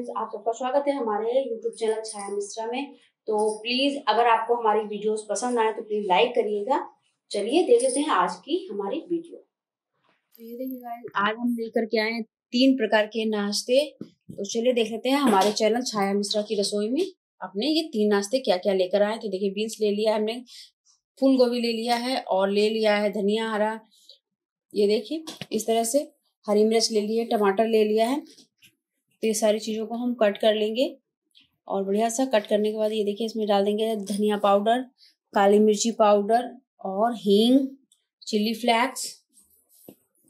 friends आप सबका स्वागत है हमारे यूट्यूब चैनल छाया मिश्रा में तो प्लीज़ अगर आपको हमारी वीडियोस पसंद आए तो प्लीज़ लाइक करिएगा चलिए देख लेते हैं आज की हमारी वीडियो तो ये देखिए आज हम लेकर के आए तीन प्रकार के नाश्ते तो चलिए देख लेते हैं हमारे चैनल छाया मिश्रा की रसोई में अपने ये तीन नाश्ते क्या क्या लेकर आए तो देखिये बीन्स ले लिया हमने फूल गोभी ले लिया है और ले लिया है धनिया हरा ये देखिए इस तरह से हरी मिर्च ले ली है टमाटर ले लिया है तो ये सारी चीज़ों को हम कट कर लेंगे और बढ़िया सा कट करने के बाद ये देखिए इसमें डाल देंगे धनिया पाउडर काली मिर्ची पाउडर और हींग चिली फ्लैक्स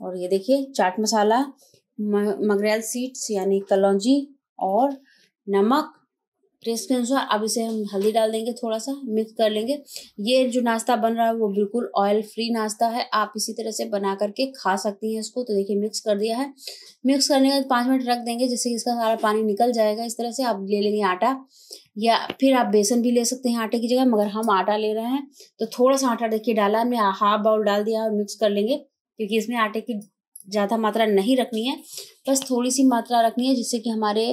और ये देखिए चाट मसाला मगरेल सीड्स यानी कलौजी और नमक टेस्ट के अनुसार अब इसे हम हल्दी डाल देंगे थोड़ा सा मिक्स कर लेंगे ये जो नाश्ता बन रहा है वो बिल्कुल ऑयल फ्री नाश्ता है आप इसी तरह से बना करके खा सकती हैं इसको तो देखिए मिक्स कर दिया है मिक्स करने के बाद पाँच मिनट रख देंगे जिससे इसका सारा पानी निकल जाएगा इस तरह से आप ले लेंगे आटा या फिर आप बेसन भी ले सकते हैं आटे की जगह मगर हम आटा ले रहे हैं तो थोड़ा सा आटा देखिए डाला हमने हाफ बाउल डाल दिया और मिक्स कर लेंगे क्योंकि इसमें आटे की ज़्यादा मात्रा नहीं रखनी है बस थोड़ी सी मात्रा रखनी है जिससे कि हमारे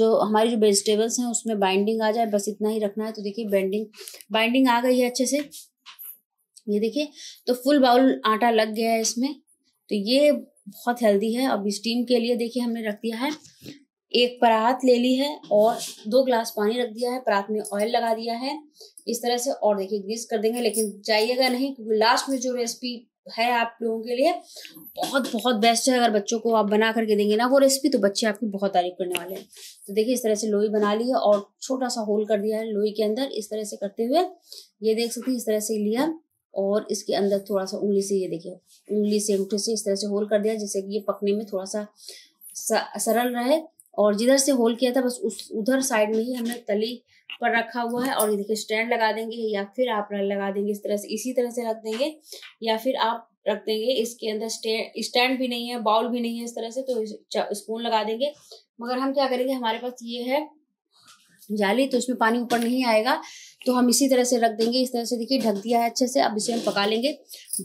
जो हमारी जो वेजिटेबल्स हैं उसमें बाइंडिंग आ जाए बस इतना ही रखना है तो देखिए बाइंडिंग बाइंडिंग आ गई है अच्छे से ये देखिए तो फुल बाउल आटा लग गया है इसमें तो ये बहुत हेल्दी है अब स्टीम के लिए देखिए हमने रख दिया है एक परात ले ली है और दो ग्लास पानी रख दिया है परात में ऑयल लगा दिया है इस तरह से और देखिए ग्रीस कर देंगे लेकिन जाइएगा नहीं क्योंकि लास्ट में जो रेसिपी है आप लोगों के लिए बहुत बहुत बेस्ट है अगर बच्चों को आप बना करके देंगे ना वो रेसिपी तो बच्चे आपकी बहुत तारीफ करने वाले हैं तो देखिए इस तरह से लोई बना ली है और छोटा सा होल कर दिया है लोई के अंदर इस तरह से करते हुए ये देख सकते हैं इस तरह से लिया और इसके अंदर थोड़ा सा उंगली से ये देखिए उंगली से उठे से इस तरह से होल कर दिया जिससे कि ये पकने में थोड़ा सा सरल रहे और जिधर से होल किया था बस उस उधर साइड में ही हमने तली पर रखा हुआ है और देखिए स्टैंड लगा देंगे या फिर आप लगा देंगे इस तरह से इसी तरह से रख देंगे या फिर आप रख देंगे इसके अंदर स्टैंड भी नहीं है बाउल भी नहीं है इस तरह से तो स्पून लगा देंगे मगर हम क्या करेंगे हमारे पास ये है जाली तो इसमें पानी ऊपर नहीं आएगा तो हम इसी तरह से रख देंगे इस तरह से देखिए ढक दिया है अच्छे से अब इसे हम पका लेंगे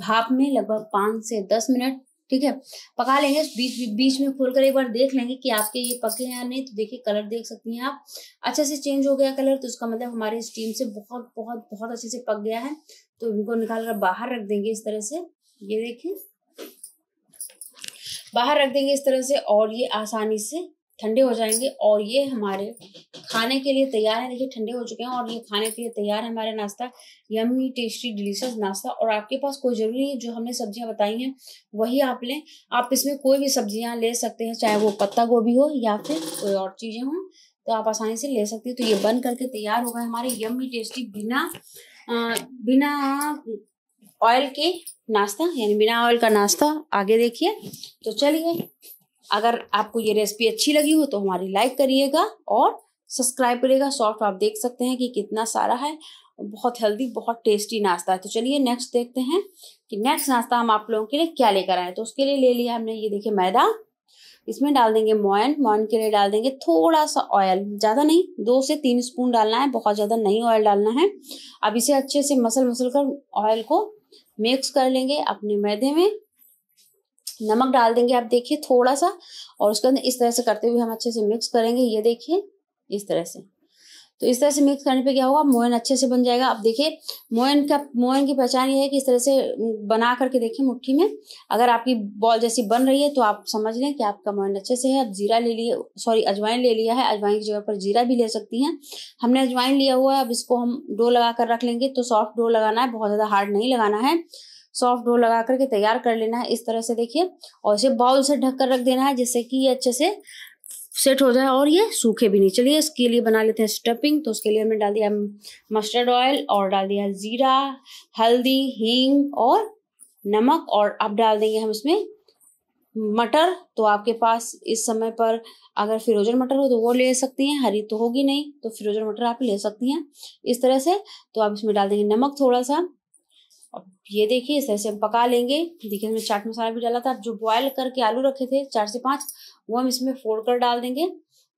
भाप में लगभग पाँच से दस मिनट ठीक है पका लेंगे बीच बीच में खोलकर एक बार देख लेंगे कि आपके ये पके हैं या नहीं तो देखिए कलर देख सकती हैं आप अच्छे से चेंज हो गया कलर तो उसका मतलब हमारे स्टीम से बहुत बहुत बहुत अच्छे से पक गया है तो इनको निकाल कर बाहर रख देंगे इस तरह से ये देखें बाहर रख देंगे इस तरह से और ये आसानी से ठंडे हो जाएंगे और ये हमारे खाने के लिए तैयार है देखिए ठंडे हो चुके हैं और ये खाने के लिए तैयार है हमारा नाश्ता यम्मी टेस्टी डिलीशियस नाश्ता और आपके पास कोई ज़रूरी नहीं जो हमने सब्जियां बताई हैं वही आप लें आप इसमें कोई भी सब्जियां ले सकते हैं चाहे वो पत्ता गोभी हो या फिर कोई और चीज़ें हों तो आप आसानी से ले सकते हैं तो ये बन करके तैयार होगा हमारे यम्मी टेस्टी बिना आ, बिना ऑयल के नाश्ता यानी बिना ऑयल का नाश्ता आगे देखिए तो चलिए अगर आपको ये रेसिपी अच्छी लगी हो तो हमारी लाइक करिएगा और सब्सक्राइब करिएगा सॉफ्ट आप देख सकते हैं कि कितना सारा है बहुत हेल्दी बहुत टेस्टी नाश्ता है तो चलिए नेक्स्ट देखते हैं कि नेक्स्ट नाश्ता हम आप लोगों के लिए क्या लेकर आए तो उसके लिए ले लिया हमने ये देखिए मैदा इसमें डाल देंगे मोयन मोयन के लिए डाल देंगे थोड़ा सा ऑयल ज़्यादा नहीं दो से तीन स्पून डालना है बहुत ज़्यादा नहीं ऑयल डालना है अब इसे अच्छे से मसल मसल कर ऑयल को मिक्स कर लेंगे अपने मैदे में नमक डाल देंगे आप देखिए थोड़ा सा और उसके अंदर इस तरह से करते हुए हम अच्छे से मिक्स करेंगे ये देखिए इस तरह से तो इस तरह से मिक्स करने पे क्या होगा मोयन अच्छे से बन जाएगा आप देखिए मोयन का मोयन की पहचान ये है कि इस तरह से बना करके देखिए मुट्ठी में अगर आपकी बॉल जैसी बन रही है तो आप समझ लें कि आपका मोयन अच्छे से है आप जीरा ले लिए सॉरी अजवाइन ले लिया है अजवाइन की जगह पर जीरा भी ले सकती हैं हमने अजवाइन लिया हुआ है अब इसको हम डो लगा कर रख लेंगे तो सॉफ्ट डो लगाना है बहुत ज़्यादा हार्ड नहीं लगाना है सॉफ्ट डो लगा करके तैयार कर लेना है इस तरह से देखिए और इसे बाउल से ढक कर रख देना है जिससे कि ये अच्छे से सेट हो जाए और ये सूखे भी नहीं चलिए इसके लिए बना लेते हैं स्टफिंग तो उसके लिए हमने डाल दिया मस्टर्ड ऑयल और डाल दिया ज़ीरा हल्दी हींग और नमक और अब डाल देंगे हम इसमें मटर तो आपके पास इस समय पर अगर फिरोजन मटर हो तो वो ले सकती हैं हरी तो होगी नहीं तो फिरोजन मटर आप ले सकती हैं इस तरह से तो आप इसमें डाल देंगे नमक थोड़ा सा अब ये देखिए इस तरह से हम पका लेंगे देखिए इसमें चाट मसाला भी डाला था जो बॉयल करके आलू रखे थे चार से पाँच वो हम इसमें फोड़ कर डाल देंगे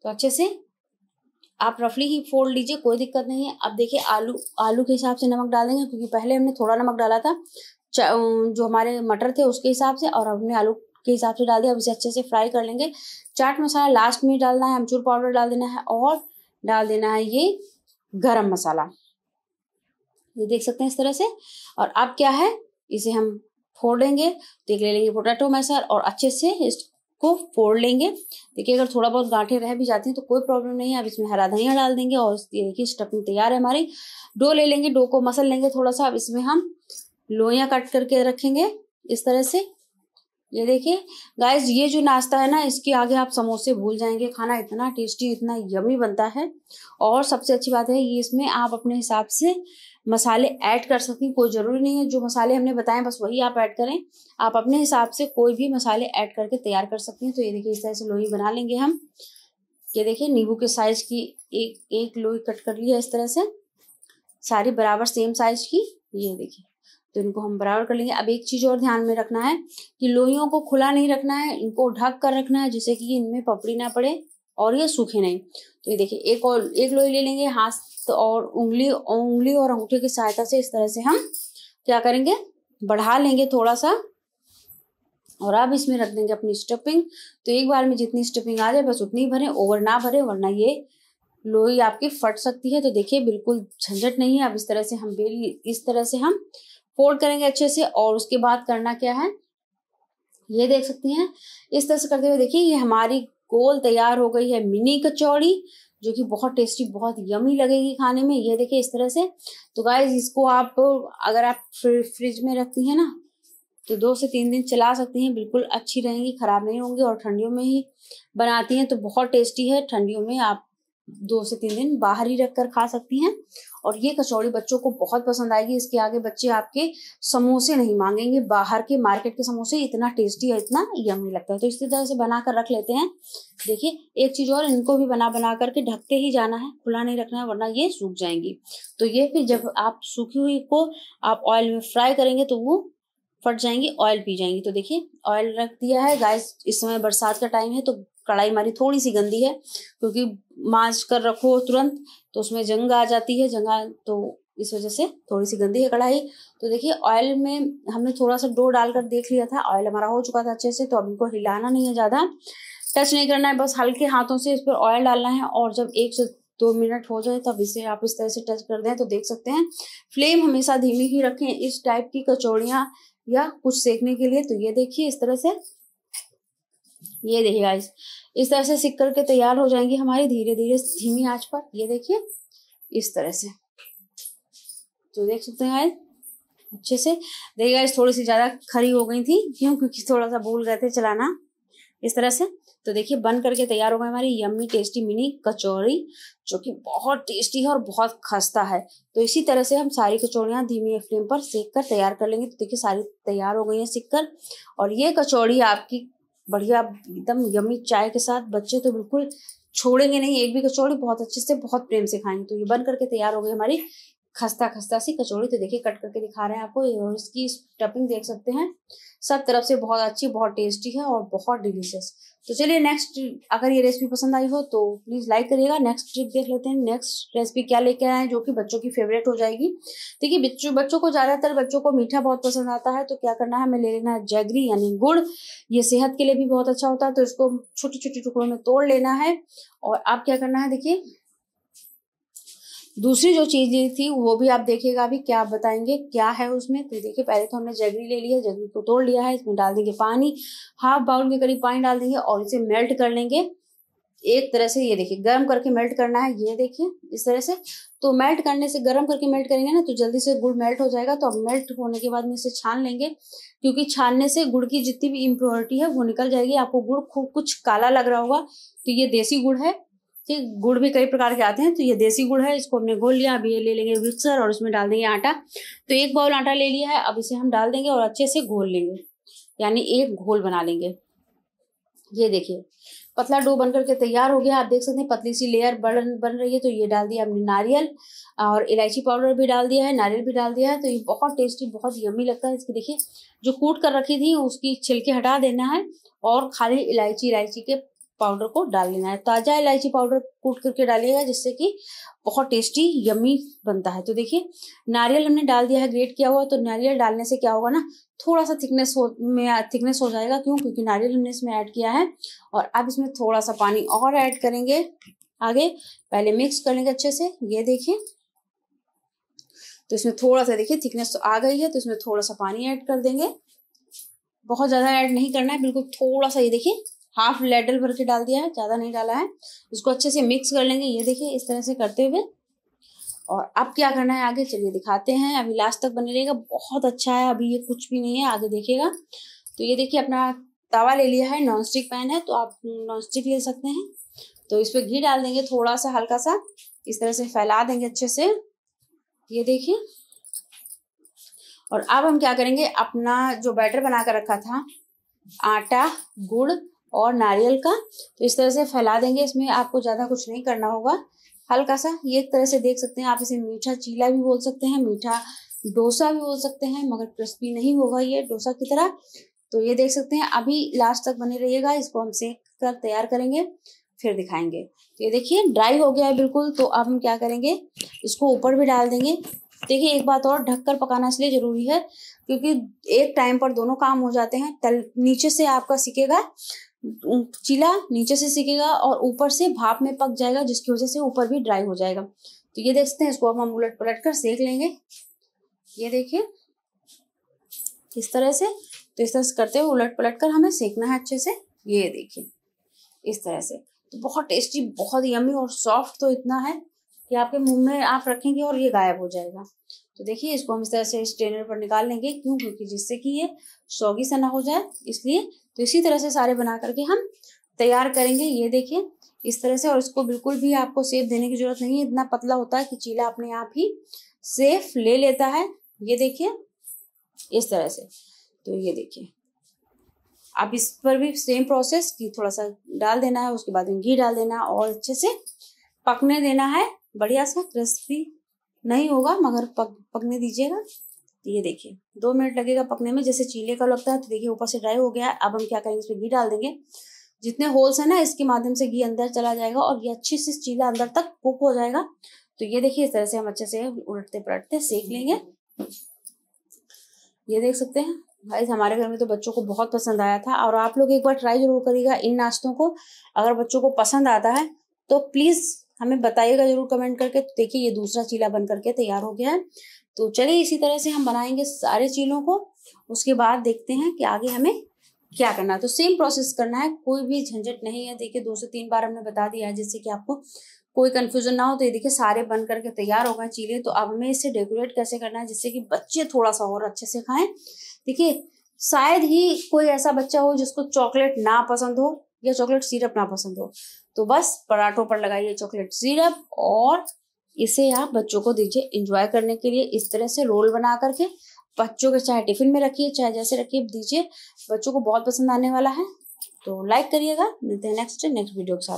तो अच्छे से आप रफली ही फोड़ लीजिए कोई दिक्कत नहीं है अब देखिए आलू आलू के हिसाब से नमक डाल देंगे क्योंकि पहले हमने थोड़ा नमक डाला था जो हमारे मटर थे उसके हिसाब से और हमने आलू के हिसाब से डाल दिया अब इसे अच्छे से फ्राई कर लेंगे चाट मसाला लास्ट में डालना है अमचूर पाउडर डाल देना है और डाल देना है ये गरम मसाला ये देख सकते हैं इस तरह से और अब क्या है इसे हम फोड़ लेंगे तो एक ले लेंगे पोटैटो मैसर और अच्छे से इसको फोड़ लेंगे देखिए अगर थोड़ा बहुत गांठे रह भी जाती हैं तो कोई प्रॉब्लम नहीं है अब इसमें हरा धनिया डाल देंगे और ये देखिए स्टफिंग तैयार है हमारी डो ले लेंगे डो को मसल लेंगे थोड़ा सा अब इसमें हम लोहियाँ कट करके रखेंगे इस तरह से ये देखिए गाइज ये जो नाश्ता है ना इसके आगे आप समोसे भूल जाएंगे खाना इतना टेस्टी इतना यमी बनता है और सबसे अच्छी बात है ये इसमें आप अपने हिसाब से मसाले ऐड कर सकती हैं कोई ज़रूरी नहीं है जो मसाले हमने बताए बस वही आप ऐड करें आप अपने हिसाब से कोई भी मसाले ऐड करके तैयार कर सकती हैं तो ये देखिए इस तरह से लोई बना लेंगे हम ये देखिए नींबू के साइज की एक एक लोई कट कर ली है इस तरह से सारी बराबर सेम साइज की ये देखिए तो इनको हम बराबर कर लेंगे अब एक चीज़ और ध्यान में रखना है कि लोहियों को खुला नहीं रखना है इनको ढक कर रखना है जिससे कि इनमें पपड़ी ना पड़े और ये सूखे नहीं तो ये देखिए एक और एक लोई ले लेंगे हाथ और उंगली उंगली और अंगूठे की सहायता से इस तरह से हम क्या करेंगे बढ़ा लेंगे थोड़ा सा और अब इसमें रख देंगे अपनी स्टफिंग तो एक बार में जितनी स्टफिंग आ जाए बस उतनी भरें ओवर ना भरे वरना ये लोई आपकी फट सकती है तो देखिए बिल्कुल झंझट नहीं है अब इस तरह से हम बेल इस तरह से हम फोल्ड करेंगे अच्छे से और उसके बाद करना क्या है ये देख सकती हैं इस तरह से करते हुए देखिए ये हमारी गोल तैयार हो गई है मिनी कचौड़ी जो कि बहुत टेस्टी बहुत यमी लगेगी खाने में ये देखिए इस तरह से तो गाइज इसको आप अगर आप फ्रिज में रखती हैं ना तो दो से तीन दिन चला सकती हैं बिल्कुल अच्छी रहेंगी ख़राब नहीं होंगी और ठंडियों में ही बनाती हैं तो बहुत टेस्टी है ठंडियों में आप दो से तीन दिन बाहर ही रख कर खा सकती हैं और ये कचौड़ी बच्चों को बहुत पसंद आएगी इसके आगे बच्चे आपके समोसे नहीं मांगेंगे बाहर के मार्केट के समोसे इतना टेस्टी और इतना यमी लगता है तो इसी तरह से बना कर रख लेते हैं देखिए एक चीज और इनको भी बना बना करके ढकते ही जाना है खुला नहीं रखना है वरना ये सूख जाएंगी तो ये फिर जब आप सूखी हुई को आप ऑयल में फ्राई करेंगे तो वो फट जाएंगी ऑयल पी जाएंगी तो देखिए ऑयल रख दिया है गाइस इस समय बरसात का टाइम है तो कढ़ाई हमारी थोड़ी सी गंदी है क्योंकि मांझ कर रखो तुरंत तो उसमें जंग आ जाती है जंग तो इस वजह से थोड़ी सी गंदी है कढ़ाई तो देखिए ऑयल में हमने थोड़ा सा डो डालकर देख लिया था ऑयल हमारा हो चुका था अच्छे से तो अब इनको हिलाना नहीं है ज़्यादा टच नहीं करना है बस हल्के हाथों से इस पर ऑयल डालना है और जब एक से दो मिनट हो जाए तब इसे आप इस तरह से टच कर दें तो देख सकते हैं फ्लेम हमेशा धीमी ही रखें इस टाइप की कचौड़ियाँ या कुछ सेकने के लिए तो ये देखिए इस तरह से ये देखिए गाइस इस तरह से सिक करके तैयार हो जाएंगी हमारी धीरे धीरे धीमी आंच पर ये देखिए इस तरह से तो देख सकते हैं गाइस अच्छे से देखिए गाइस थोड़ी सी ज़्यादा खरी हो गई थी क्यों क्योंकि थोड़ा सा भूल गए थे चलाना इस तरह से तो देखिए बन करके तैयार हो गए हमारी यम्मी टेस्टी मिनी कचौड़ी जो कि बहुत टेस्टी है और बहुत खस्ता है तो इसी तरह से हम सारी कचौड़ियाँ धीमी फ्लेम पर सेक कर तैयार कर लेंगे तो देखिए सारी तैयार हो गई हैं सीख कर और ये कचौड़ी आपकी बढ़िया एकदम यमी चाय के साथ बच्चे तो बिल्कुल छोड़ेंगे नहीं एक भी कचौड़ी बहुत अच्छे से बहुत प्रेम से खाएंगे तो ये बन करके तैयार हो गई हमारी खस्ता खस्ता सी कचौड़ी तो देखिए कट करके दिखा रहे हैं आपको और इसकी स्टफिंग देख सकते हैं सब तरफ से बहुत अच्छी बहुत टेस्टी है और बहुत डिलीशियस तो चलिए नेक्स्ट अगर ये रेसिपी पसंद आई हो तो प्लीज़ लाइक करिएगा नेक्स्ट ट्रिक देख लेते हैं नेक्स्ट रेसिपी क्या लेके आए हैं जो कि बच्चों की फेवरेट हो जाएगी देखिए बच्चों बच्चों को ज़्यादातर बच्चों को मीठा बहुत पसंद आता है तो क्या करना है हमें ले लेना है जैगरी यानी गुड़ ये सेहत के लिए भी बहुत अच्छा होता है तो इसको छोटे छोटे टुकड़ों में तोड़ लेना है और आप क्या करना है देखिए दूसरी जो चीज थी वो भी आप देखिएगा अभी क्या आप बताएंगे क्या है उसमें तो देखिए पहले तो हमने जगरी ले लिया जगरी को तोड़ लिया है इसमें डाल देंगे पानी हाफ बाउल के करीब पानी डाल देंगे और इसे मेल्ट कर लेंगे एक तरह से ये देखिए गर्म करके मेल्ट करना है ये देखिए इस तरह से तो मेल्ट करने से गर्म करके मेल्ट करेंगे ना तो जल्दी से गुड़ मेल्ट हो जाएगा तो अब मेल्ट होने के बाद में इसे छान लेंगे क्योंकि छानने से गुड़ की जितनी भी इम्प्योरिटी है वो निकल जाएगी आपको गुड़ खूब कुछ काला लग रहा होगा तो ये देसी गुड़ है ठीक गुड़ भी कई प्रकार के आते हैं तो ये देसी गुड़ है इसको हमने घोल लिया अभी ये ले लेंगे मिक्सर और उसमें डाल देंगे आटा तो एक बाउल आटा ले लिया है अब इसे हम डाल देंगे और अच्छे से घोल लेंगे यानी एक घोल बना लेंगे ये देखिए पतला डो बन करके तैयार हो गया आप देख सकते हैं पतली सी लेयर बन बन रही है तो ये डाल दिया हमने नारियल और इलायची पाउडर भी डाल दिया है नारियल भी डाल दिया है तो ये बहुत टेस्टी बहुत यमी लगता है इसकी देखिए जो कूट कर रखी थी उसकी छिलके हटा देना है और खाली इलायची इलायची के पाउडर को डाल लेना है ताज़ा इलायची पाउडर कूट करके डालिएगा जिससे कि बहुत टेस्टी यमी बनता है तो देखिए नारियल हमने डाल दिया है ग्रेट किया हुआ तो नारियल डालने से क्या होगा ना थोड़ा सा थिकनेस हो में थिकनेस हो जाएगा क्यों क्योंकि नारियल हमने इसमें ऐड किया है और अब इसमें थोड़ा सा पानी और ऐड करेंगे आगे पहले मिक्स कर लेंगे अच्छे से ये देखिए तो इसमें थोड़ा सा देखिए थिकनेस तो आ गई है तो इसमें थोड़ा सा पानी ऐड कर देंगे बहुत ज़्यादा ऐड नहीं करना है बिल्कुल थोड़ा सा ये देखिए हाफ लेडल भर के डाल दिया है ज़्यादा नहीं डाला है इसको अच्छे से मिक्स कर लेंगे ये देखिए इस तरह से करते हुए और अब क्या करना है आगे चलिए दिखाते हैं अभी लास्ट तक बने रहेगा बहुत अच्छा है अभी ये कुछ भी नहीं है आगे देखिएगा तो ये देखिए अपना तवा ले लिया है नॉन स्टिक पैन है तो आप नॉन स्टिक ले सकते हैं तो इस पर घी डाल देंगे थोड़ा सा हल्का सा इस तरह से फैला देंगे अच्छे से ये देखिए और अब हम क्या करेंगे अपना जो बैटर बना कर रखा था आटा गुड़ और नारियल का तो इस तरह से फैला देंगे इसमें आपको ज़्यादा कुछ नहीं करना होगा हल्का सा ये एक तरह से देख सकते हैं आप इसे मीठा चीला भी बोल सकते हैं मीठा डोसा भी बोल सकते हैं मगर क्रिस्पी नहीं होगा ये डोसा की तरह तो ये देख सकते हैं अभी लास्ट तक बने रहिएगा इसको हम सेक कर तैयार करेंगे फिर दिखाएंगे तो ये देखिए ड्राई हो गया है बिल्कुल तो अब हम क्या करेंगे इसको ऊपर भी डाल देंगे देखिए एक बात और ढककर पकाना इसलिए जरूरी है क्योंकि एक टाइम पर दोनों काम हो जाते हैं तल नीचे से आपका सीखेगा चीला नीचे से सिकेगा और ऊपर से भाप में पक जाएगा जिसकी वजह से ऊपर भी ड्राई हो जाएगा तो ये देखते हैं इसको अब हम उलट पलट कर सेक लेंगे ये देखिए इस तरह से तो इस तरह से करते हुए उलट पलट कर हमें सेकना है अच्छे से ये देखिए इस तरह से तो बहुत टेस्टी बहुत यमी और सॉफ्ट तो इतना है कि आपके मुंह में आप रखेंगे और ये गायब हो जाएगा तो देखिए इसको हम इस तरह से स्ट्रेनर पर निकाल लेंगे क्यों क्योंकि जिससे कि ये सौगी सना हो जाए इसलिए तो इसी तरह से सारे बना करके हम तैयार करेंगे ये देखिए इस तरह से और इसको बिल्कुल भी आपको सेफ देने की जरूरत नहीं है इतना पतला होता है कि चीला अपने आप ही सेफ ले लेता है ये देखिए इस तरह से तो ये देखिए आप इस पर भी सेम प्रोसेस की थोड़ा सा डाल देना है उसके बाद घी डाल देना और अच्छे से पकने देना है बढ़िया सा क्रिस्पी नहीं होगा मगर पक पकने दीजिएगा तो ये देखिए दो मिनट लगेगा पकने में जैसे चीले का लगता है तो देखिए ऊपर से ड्राई हो गया अब हम क्या करेंगे इसमें घी डाल देंगे जितने होल्स हैं ना इसके माध्यम से घी अंदर चला जाएगा और ये अच्छे से चीला अंदर तक कुक हो जाएगा तो ये देखिए इस तरह से हम अच्छे से उलटते पलटते सेक लेंगे ये देख सकते हैं भाई हमारे घर में तो बच्चों को बहुत पसंद आया था और आप लोग एक बार ट्राई जरूर करिएगा इन नाश्तों को अगर बच्चों को पसंद आता है तो प्लीज़ हमें बताइएगा जरूर कमेंट करके तो देखिए ये दूसरा चीला बन करके तैयार हो गया है तो चलिए इसी तरह से हम बनाएंगे सारे चीलों को उसके बाद देखते हैं कि आगे हमें क्या करना है तो सेम प्रोसेस करना है कोई भी झंझट नहीं है देखिए दो से तीन बार हमने बता दिया है जिससे कि आपको कोई कंफ्यूजन ना हो तो ये देखिए सारे बन करके तैयार हो गए चीले तो अब हमें इसे डेकोरेट कैसे करना है जिससे कि बच्चे थोड़ा सा और अच्छे से खाएं देखिए शायद ही कोई ऐसा बच्चा हो जिसको चॉकलेट ना पसंद हो या चॉकलेट सिरप ना पसंद हो तो बस पराठों पर लगाइए चॉकलेट सिरप और इसे आप बच्चों को दीजिए इंजॉय करने के लिए इस तरह से रोल बना करके बच्चों के चाहे टिफिन में रखिए चाहे जैसे रखिए दीजिए बच्चों को बहुत पसंद आने वाला है तो लाइक करिएगा मिलते हैं नेक्स्ट नेक्स्ट वीडियो के साथ